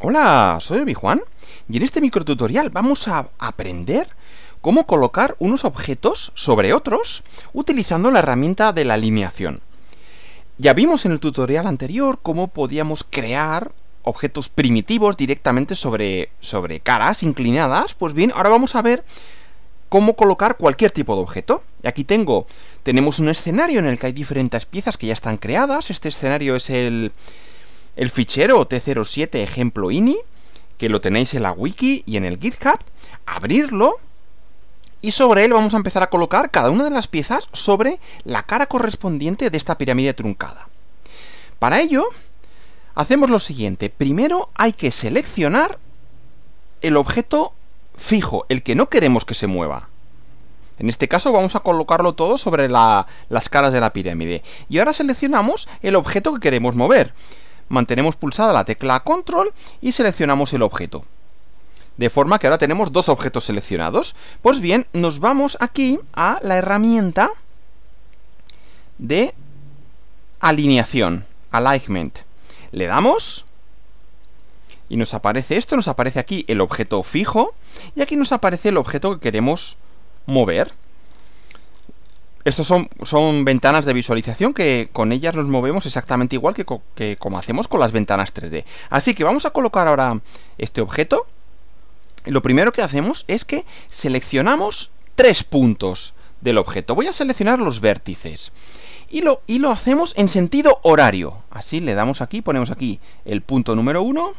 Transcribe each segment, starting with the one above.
Hola, soy Obi-Juan y en este microtutorial vamos a aprender cómo colocar unos objetos sobre otros utilizando la herramienta de la alineación. Ya vimos en el tutorial anterior cómo podíamos crear objetos primitivos directamente sobre, sobre caras inclinadas. Pues bien, ahora vamos a ver cómo colocar cualquier tipo de objeto. Aquí tengo, tenemos un escenario en el que hay diferentes piezas que ya están creadas. Este escenario es el el fichero T07 ejemplo ini, que lo tenéis en la wiki y en el GitHub, abrirlo y sobre él vamos a empezar a colocar cada una de las piezas sobre la cara correspondiente de esta pirámide truncada. Para ello, hacemos lo siguiente. Primero hay que seleccionar el objeto fijo, el que no queremos que se mueva. En este caso vamos a colocarlo todo sobre las caras de la pirámide. Y ahora seleccionamos el objeto que queremos mover mantenemos pulsada la tecla control y seleccionamos el objeto. De forma que ahora tenemos dos objetos seleccionados. Pues bien, nos vamos aquí a la herramienta de alineación, alignment. Le damos y nos aparece esto, nos aparece aquí el objeto fijo y aquí nos aparece el objeto que queremos mover. Estos son, son ventanas de visualización que con ellas nos movemos exactamente igual que, como hacemos con las ventanas 3D. Así que vamos a colocar ahora este objeto. Lo primero que hacemos es que seleccionamos tres puntos del objeto. Voy a seleccionar los vértices. Y lo, y lo, hacemos en sentido horario. Así le damos aquí, ponemos aquí el punto número 1,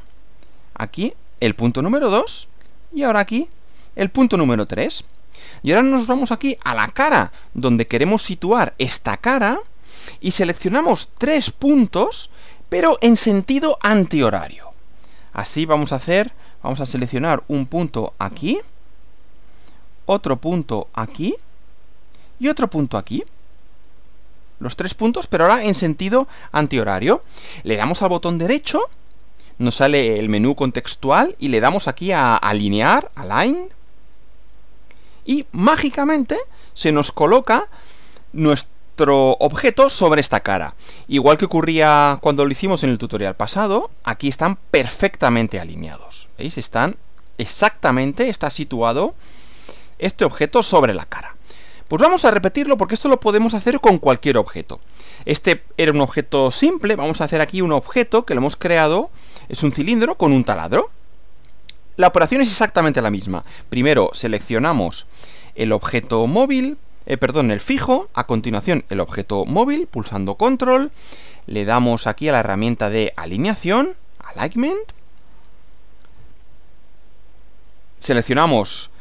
aquí el punto número 2 y ahora aquí el punto número 3. Y ahora nos vamos aquí a la cara, donde queremos situar esta cara, y seleccionamos tres puntos, pero en sentido antihorario. Así vamos a hacer, vamos a seleccionar un punto aquí, otro punto aquí, y otro punto aquí los tres puntos, pero ahora en sentido antihorario. Le damos al botón derecho, nos sale el menú contextual y le damos aquí a alinear, align, y mágicamente se nos coloca nuestro objeto sobre esta cara. Igual que ocurría cuando lo hicimos en el tutorial pasado, aquí están perfectamente alineados. ¿Veis? Están exactamente, está situado este objeto sobre la cara. Pues vamos a repetirlo porque esto lo podemos hacer con cualquier objeto. Este era un objeto simple, vamos a hacer aquí un objeto que lo hemos creado, es un cilindro con un taladro. La operación es exactamente la misma. Primero seleccionamos el objeto móvil, eh, perdón, el fijo, a continuación el objeto móvil, pulsando control, le damos aquí a la herramienta de alineación, alignment, seleccionamos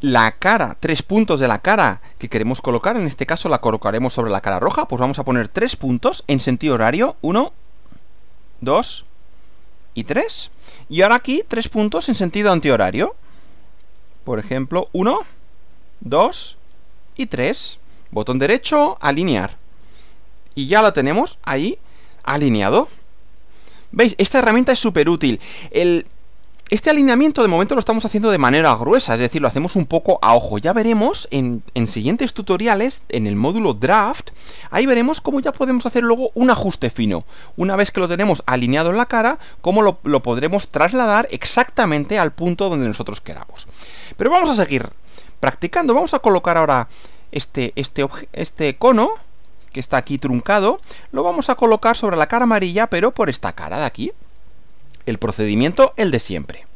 la cara, tres puntos de la cara que queremos colocar, en este caso la colocaremos sobre la cara roja, pues vamos a poner tres puntos en sentido horario, uno, dos, y 3. Y ahora aquí tres puntos en sentido antihorario. Por ejemplo, 1, 2 y 3. Botón derecho, alinear. Y ya la tenemos ahí alineado. ¿Veis? Esta herramienta es súper útil. El, este alineamiento de momento lo estamos haciendo de manera gruesa, es decir, lo hacemos un poco a ojo. Ya veremos en, siguientes tutoriales, en el módulo draft, ahí veremos cómo ya podemos hacer luego un ajuste fino. Una vez que lo tenemos alineado en la cara, cómo lo, podremos trasladar exactamente al punto donde nosotros queramos. Pero vamos a seguir practicando. Vamos a colocar ahora este, este, este cono que está aquí truncado, lo vamos a colocar sobre la cara amarilla, pero por esta cara de aquí. El procedimiento, el de siempre.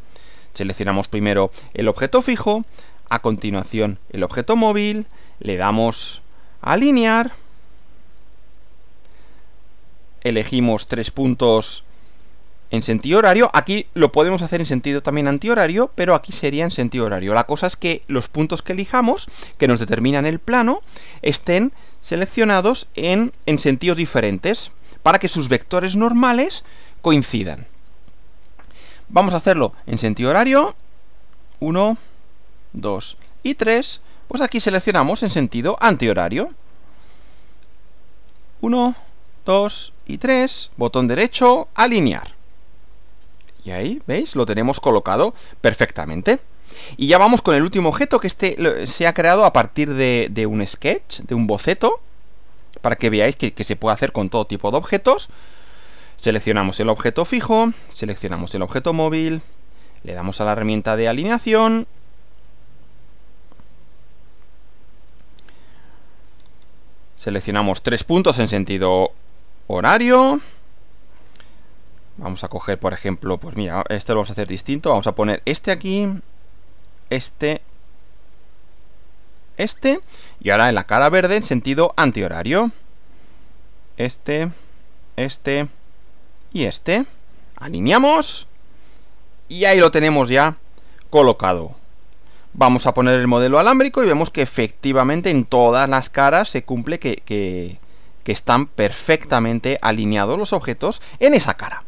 Seleccionamos primero el objeto fijo, a continuación el objeto móvil, le damos a alinear, elegimos tres puntos en sentido horario. Aquí lo podemos hacer en sentido también antihorario, pero aquí sería en sentido horario. La cosa es que los puntos que elijamos, que nos determinan el plano, estén seleccionados en, en sentidos diferentes, para que sus vectores normales coincidan. Vamos a hacerlo en sentido horario. 1, 2 y 3. Pues aquí seleccionamos en sentido antihorario. 1, 2 y 3. Botón derecho, alinear. Y ahí, ¿veis? Lo tenemos colocado perfectamente. Y ya vamos con el último objeto que este se ha creado a partir de, un sketch, de un boceto, para que veáis que se puede hacer con todo tipo de objetos. Seleccionamos el objeto fijo, seleccionamos el objeto móvil, le damos a la herramienta de alineación seleccionamos tres puntos en sentido horario. Vamos a coger, por ejemplo, pues mira, este lo vamos a hacer distinto. Vamos a poner este aquí, este, este, y ahora en la cara verde en sentido antihorario. Este, este, y este. Alineamos. Y ahí lo tenemos ya colocado. Vamos a poner el modelo alámbrico y vemos que efectivamente en todas las caras se cumple que, están perfectamente alineados los objetos en esa cara.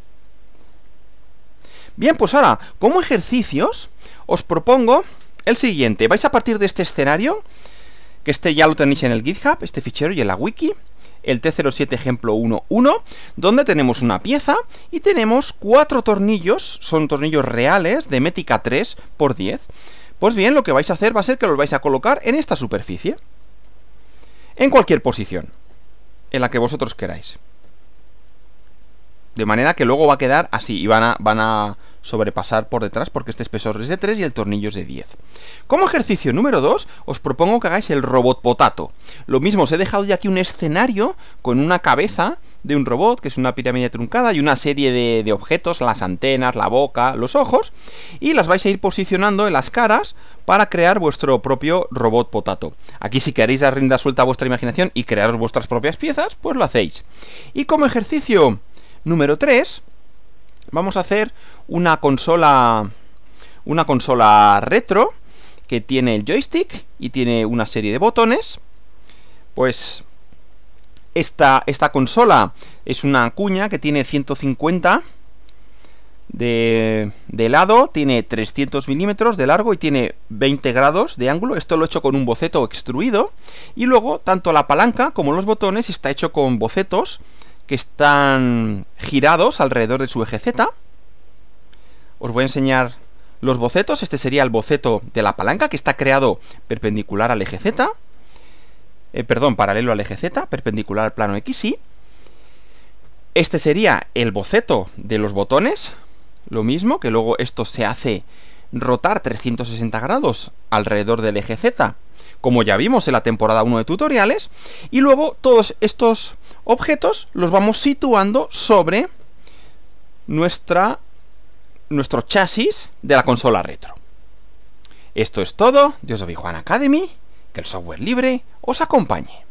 Bien, pues ahora, como ejercicios, os propongo el siguiente. Vais a partir de este escenario, que este ya lo tenéis en el GitHub, este fichero y en la wiki el T07 ejemplo 1.1, donde tenemos una pieza y tenemos cuatro tornillos, son tornillos reales de Mética 3 por 10. Pues bien, lo que vais a hacer va a ser que los vais a colocar en esta superficie, en cualquier posición, en la que vosotros queráis. De manera que luego va a quedar así y van a, van a sobrepasar por detrás porque este espesor es de 3 y el tornillo es de 10. Como ejercicio número 2, os propongo que hagáis el robot potato. Lo mismo, os he dejado ya aquí un escenario con una cabeza de un robot, que es una pirámide truncada, y una serie de, objetos, las antenas, la boca, los ojos, y las vais a ir posicionando en las caras para crear vuestro propio robot potato. Aquí si queréis dar rienda suelta a vuestra imaginación y crear vuestras propias piezas, pues lo hacéis. Y como ejercicio número 3, Vamos a hacer una consola una consola retro que tiene el joystick y tiene una serie de botones. Pues esta, esta consola es una cuña que tiene 150 de, de lado, tiene 300 milímetros de largo y tiene 20 grados de ángulo. Esto lo he hecho con un boceto extruido. Y luego, tanto la palanca como los botones está hecho con bocetos que están girados alrededor de su eje Z. Os voy a enseñar los bocetos. Este sería el boceto de la palanca que está creado perpendicular al eje Z. Eh, perdón, paralelo al eje Z, perpendicular al plano XY. Este sería el boceto de los botones. Lo mismo que luego esto se hace rotar 360 grados alrededor del eje Z como ya vimos en la temporada 1 de tutoriales. Y luego todos estos objetos los vamos situando sobre nuestra, nuestro chasis de la consola retro. Esto es todo, Dios soy Juan Academy, que el software libre os acompañe.